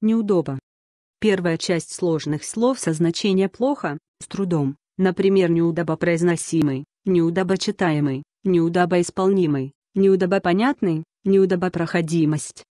неудобно. Первая часть сложных слов со значения «плохо», с трудом, например, неудобо произносимый, неудобо читаемый, неудобо исполнимый, неудобо понятный, неудобо проходимость,